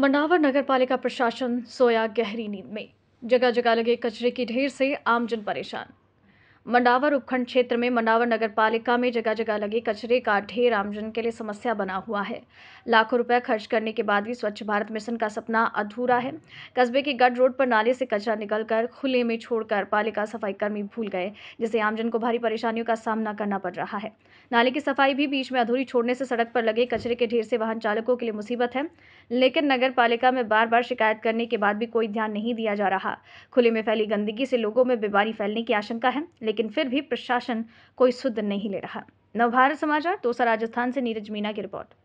मंडावर नगर पालिका प्रशासन सोया गहरी नींद में जगह जगह लगे कचरे की ढेर से आमजन परेशान मंडावर उपखंड क्षेत्र में मंडावर नगर पालिका में जगह जगह लगे कचरे का ढेर आमजन के लिए समस्या बना हुआ है लाखों रुपए खर्च करने के बाद भी स्वच्छ भारत मिशन का सपना अधूरा है कस्बे के गढ़ रोड पर नाले से कचरा निकलकर खुले में छोड़कर पालिका सफाई कर्मी भूल गए जिससे आमजन को भारी परेशानियों का सामना करना पड़ रहा है नाले की सफाई भी बीच में अधूरी छोड़ने से सड़क पर लगे कचरे के ढेर से वाहन चालकों के लिए मुसीबत है लेकिन नगर पालिका में बार बार शिकायत करने के बाद भी कोई ध्यान नहीं दिया जा रहा खुले में फैली गंदगी से लोगों में बीमारी फैलने की आशंका है लेकिन फिर भी प्रशासन कोई सुध नहीं ले रहा नवभारत समाचार दूसरा राजस्थान से नीरज मीना की रिपोर्ट